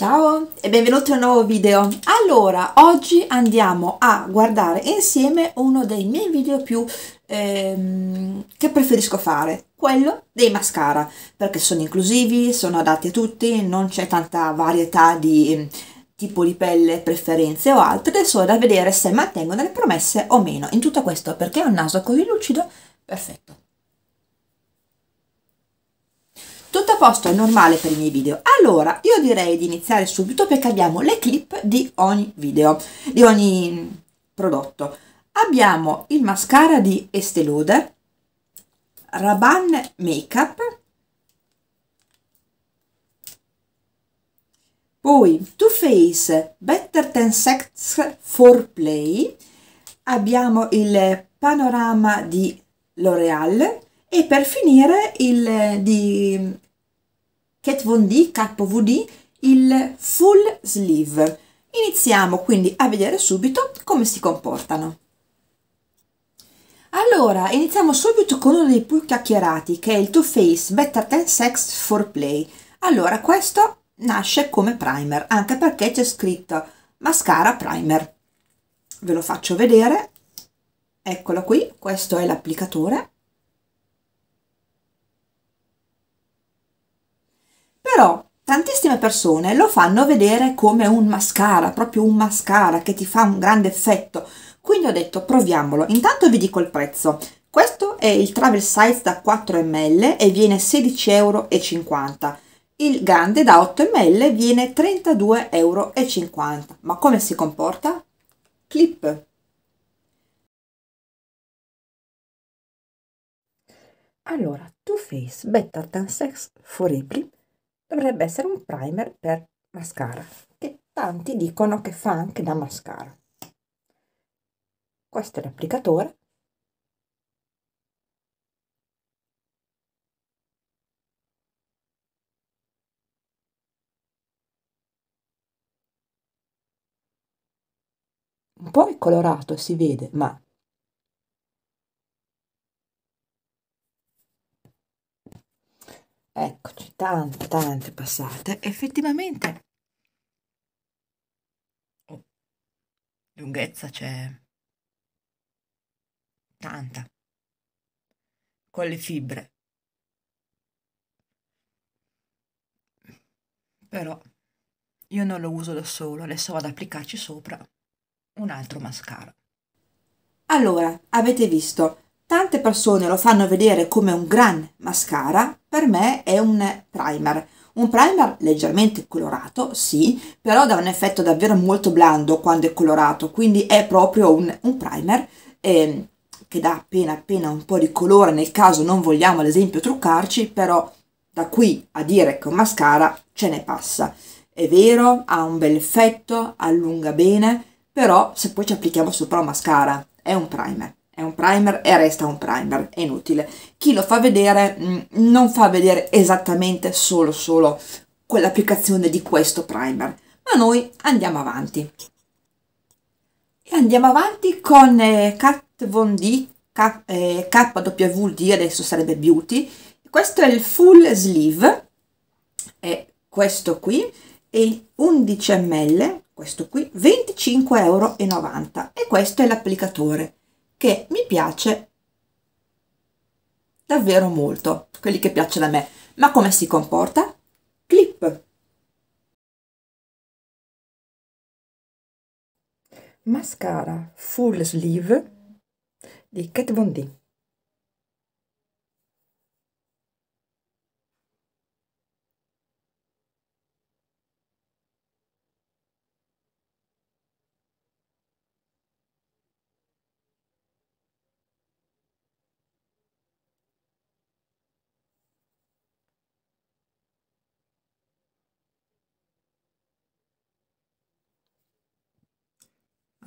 Ciao e benvenuti a un nuovo video. Allora, oggi andiamo a guardare insieme uno dei miei video più ehm, che preferisco fare, quello dei mascara, perché sono inclusivi, sono adatti a tutti, non c'è tanta varietà di ehm, tipo di pelle, preferenze o altre, adesso è da vedere se mantengono le promesse o meno. In tutto questo, perché ho un naso così lucido, perfetto. tutto a posto, è normale per i miei video. Allora, io direi di iniziare subito perché abbiamo le clip di ogni video, di ogni prodotto. Abbiamo il mascara di Estée Lauder, Rabanne Makeup, poi Too Faced Better Than Sex for Play, abbiamo il panorama di L'Oreal, e per finire il di Kat Von D, KVD, il full sleeve. Iniziamo quindi a vedere subito come si comportano. Allora, iniziamo subito con uno dei più chiacchierati, che è il Too Faced Better Than Sex for Play. Allora, questo nasce come primer, anche perché c'è scritto mascara primer. Ve lo faccio vedere. Eccolo qui, questo è l'applicatore. Però tantissime persone lo fanno vedere come un mascara, proprio un mascara che ti fa un grande effetto. Quindi ho detto proviamolo. Intanto vi dico il prezzo. Questo è il travel size da 4 ml e viene 16,50 euro. Il grande da 8 ml viene 32,50 euro. Ma come si comporta? Clip. Allora, Too Faced Better Than Sex for Forever dovrebbe essere un primer per mascara che tanti dicono che fa anche da mascara questo è l'applicatore un po' è colorato si vede ma eccoci tante tante passate effettivamente oh, lunghezza c'è tanta con le fibre però io non lo uso da solo adesso vado ad applicarci sopra un altro mascara allora avete visto Tante persone lo fanno vedere come un gran mascara, per me è un primer. Un primer leggermente colorato, sì, però dà un effetto davvero molto blando quando è colorato, quindi è proprio un, un primer eh, che dà appena appena un po' di colore nel caso non vogliamo ad esempio truccarci, però da qui a dire che un mascara ce ne passa. È vero, ha un bel effetto, allunga bene, però se poi ci applichiamo sopra un mascara è un primer è un primer e resta un primer, è inutile. Chi lo fa vedere mm, non fa vedere esattamente solo solo quell'applicazione di questo primer, ma noi andiamo avanti. E andiamo avanti con eh, Kat Von D, K, eh, KWD, adesso sarebbe Beauty. Questo è il full sleeve, è questo qui, e 11 ml, questo qui, 25,90 euro e questo è l'applicatore che mi piace davvero molto, quelli che piacciono a me. Ma come si comporta? Clip. Mascara full sleeve di Kat Von D.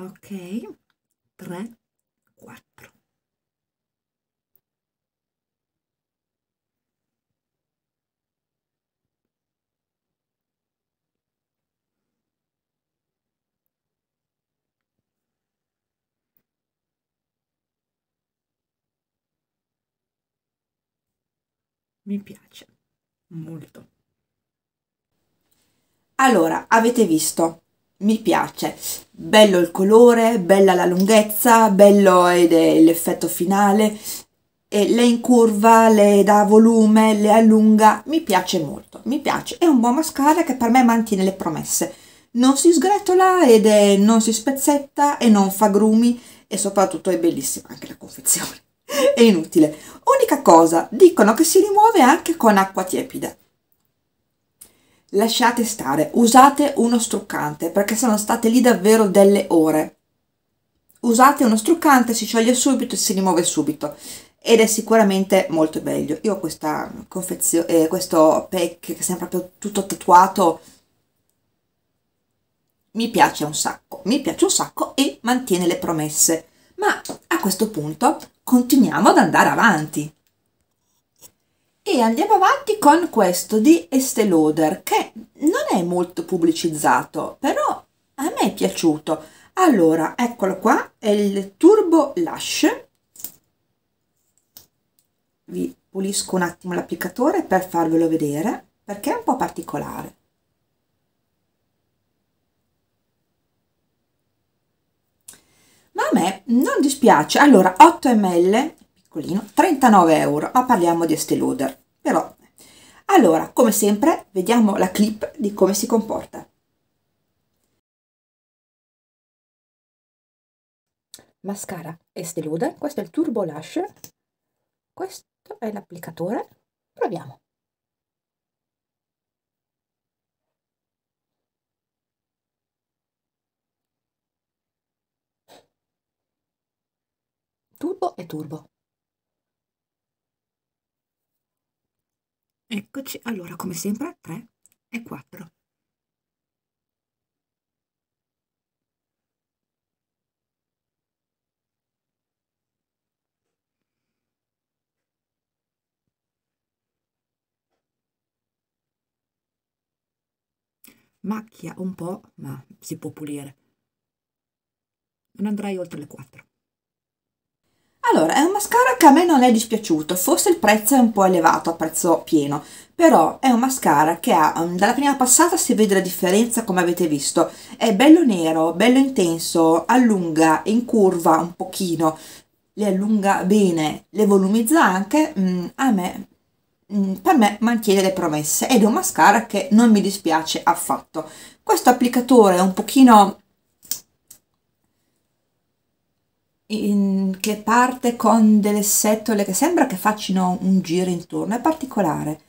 ok 3 4 mi piace molto allora avete visto mi piace. Bello il colore, bella la lunghezza, bello ed è l'effetto finale, e le incurva, le dà volume, le allunga, mi piace molto, mi piace. È un buon mascara che per me mantiene le promesse. Non si sgretola ed è, non si spezzetta e non fa grumi e soprattutto è bellissima anche la confezione. è inutile. Unica cosa, dicono che si rimuove anche con acqua tiepida lasciate stare, usate uno struccante perché sono state lì davvero delle ore. Usate uno struccante, si scioglie subito e si rimuove subito ed è sicuramente molto meglio. Io ho questa confezione, eh, questo pack che sembra proprio tutto tatuato, mi piace un sacco, mi piace un sacco e mantiene le promesse. Ma a questo punto continuiamo ad andare avanti. E andiamo avanti con questo di Estée Lauder, che non è molto pubblicizzato, però a me è piaciuto. Allora, eccolo qua, è il Turbo Lash. Vi pulisco un attimo l'applicatore per farvelo vedere, perché è un po' particolare. Ma a me non dispiace. Allora, 8 ml, piccolino, 39 euro, ma parliamo di Estée Lauder però allora come sempre vediamo la clip di come si comporta mascara Estée Lauder questo è il Turbo Lash questo è l'applicatore proviamo turbo e turbo Eccoci, allora come sempre 3 e 4. Macchia un po', ma si può pulire. Non andrai oltre le 4. Allora, è un mascara che a me non è dispiaciuto, forse il prezzo è un po' elevato a prezzo pieno, però è un mascara che ha, mm, dalla prima passata si vede la differenza come avete visto, è bello nero, bello intenso, allunga, incurva un pochino, le allunga bene, le volumizza anche, mm, a me, mm, per me mantiene le promesse ed è un mascara che non mi dispiace affatto. Questo applicatore è un pochino in, che parte con delle setole che sembra che facciano un giro intorno, è particolare.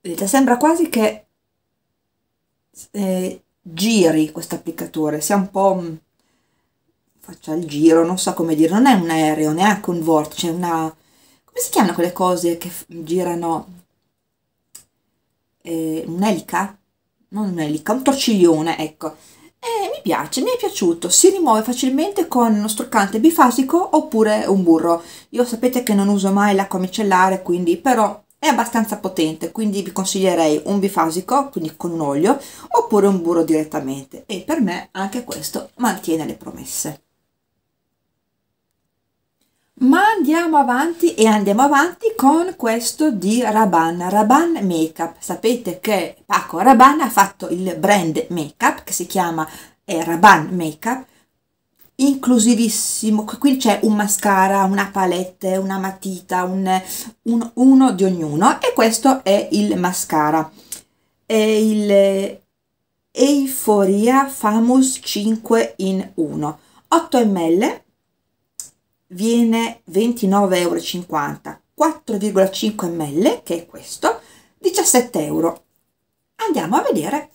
Vedete, sembra quasi che eh, giri questo applicatore, sia un po' faccia il giro, non so come dire, non è un aereo, neanche un vortice, una... come si chiamano quelle cose che girano? Eh, un'elica? Non un'elica, un torciglione, ecco e eh, mi piace, mi è piaciuto, si rimuove facilmente con uno struccante bifasico oppure un burro. Io sapete che non uso mai l'acqua micellare, quindi però è abbastanza potente, quindi vi consiglierei un bifasico, quindi con un olio, oppure un burro direttamente. E per me anche questo mantiene le promesse ma andiamo avanti e andiamo avanti con questo di Rabanne, Rabanne Makeup. Sapete che Paco Rabanne ha fatto il brand Makeup che si chiama eh, Rabanne Makeup, inclusivissimo, qui c'è un mascara, una palette, una matita, un, un, uno di ognuno e questo è il mascara. È il Euphoria Famous 5 in 1, 8 ml viene 29,50 euro, 4,5 ml, che è questo, 17 euro. Andiamo a vedere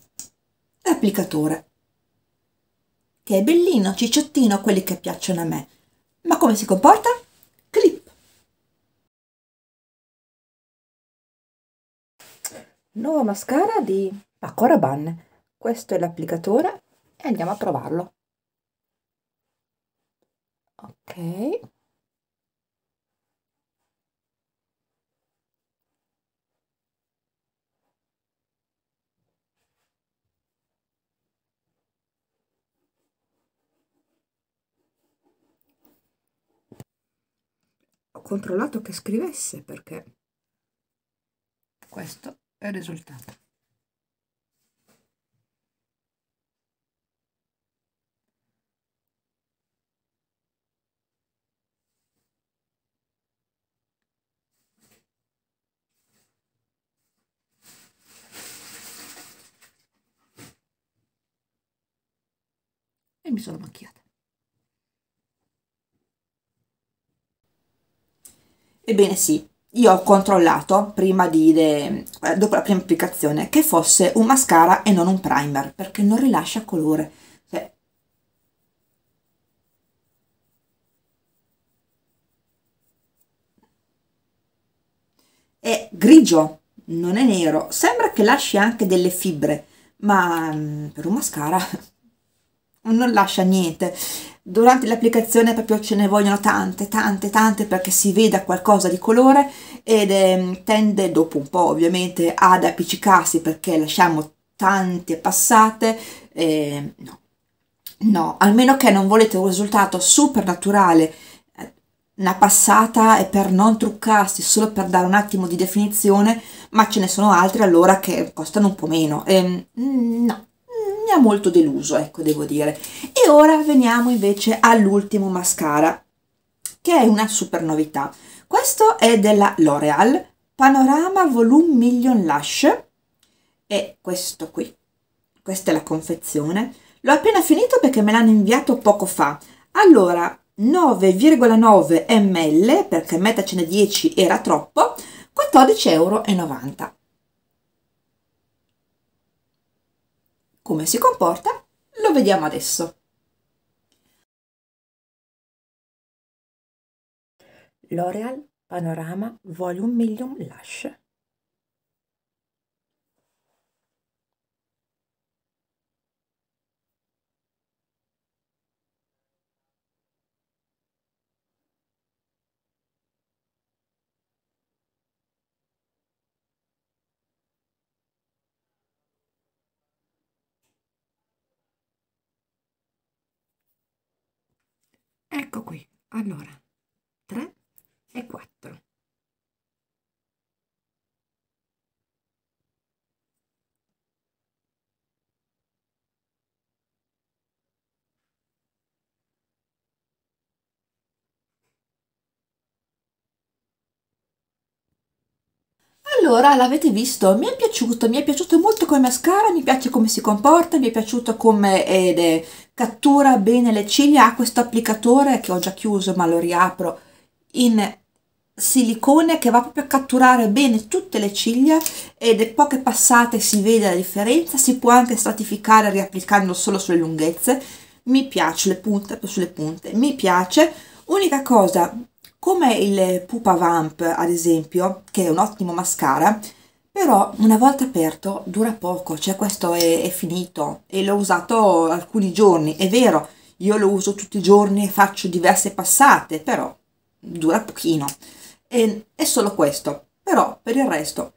l'applicatore, che è bellino, cicciottino, quelli che piacciono a me. Ma come si comporta? Clip. Nuova mascara di Accoraban. Questo è l'applicatore e andiamo a provarlo ok ho controllato che scrivesse perché questo è il risultato mi sono macchiata. Ebbene sì, io ho controllato prima di de, eh, dopo la prima applicazione che fosse un mascara e non un primer perché non rilascia colore. Cioè, è grigio, non è nero, sembra che lasci anche delle fibre, ma mm, per un mascara non lascia niente durante l'applicazione proprio ce ne vogliono tante tante tante perché si veda qualcosa di colore ed eh, tende dopo un po' ovviamente ad appiccicarsi perché lasciamo tante passate eh, no no almeno che non volete un risultato super naturale eh, una passata è per non truccarsi, solo per dare un attimo di definizione, ma ce ne sono altre allora che costano un po' meno. E, ehm, no, ha molto deluso, ecco, devo dire. E ora veniamo invece all'ultimo mascara, che è una super novità. Questo è della L'Oreal Panorama Volume Million Lash, è questo qui. Questa è la confezione. L'ho appena finito perché me l'hanno inviato poco fa. Allora, 9,9 ml, perché metà ce ne 10 era troppo, 14,90 euro. Come si comporta lo vediamo adesso. L'Oreal Panorama Volume Million Lash ecco qui allora allora l'avete visto, mi è piaciuto, mi è piaciuto molto come mascara, mi piace come si comporta, mi è piaciuto come ed, eh, cattura bene le ciglia, ha questo applicatore che ho già chiuso ma lo riapro in silicone che va proprio a catturare bene tutte le ciglia ed è poche passate si vede la differenza, si può anche stratificare riapplicando solo sulle lunghezze, mi piace le punte, sulle punte, mi piace, unica cosa come il Pupa Vamp ad esempio, che è un ottimo mascara, però una volta aperto dura poco, cioè questo è, è finito e l'ho usato alcuni giorni, è vero, io lo uso tutti i giorni e faccio diverse passate, però dura pochino, e, è solo questo, però per il resto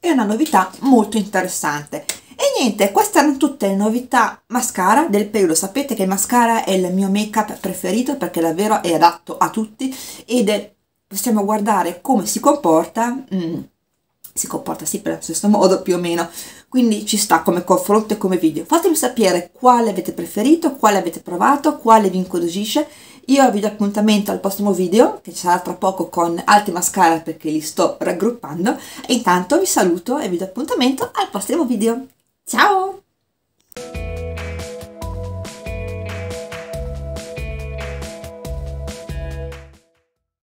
è una novità molto interessante. E niente, queste erano tutte le novità mascara del periodo. Sapete che mascara è il mio make-up preferito perché davvero è adatto a tutti ed è, possiamo guardare come si comporta. Mm, si comporta sempre allo stesso modo più o meno quindi ci sta come confronto e come video fatemi sapere quale avete preferito quale avete provato quale vi incuriosisce io vi do appuntamento al prossimo video che ci sarà tra poco con altri mascara perché li sto raggruppando e intanto vi saluto e vi do appuntamento al prossimo video 加哦。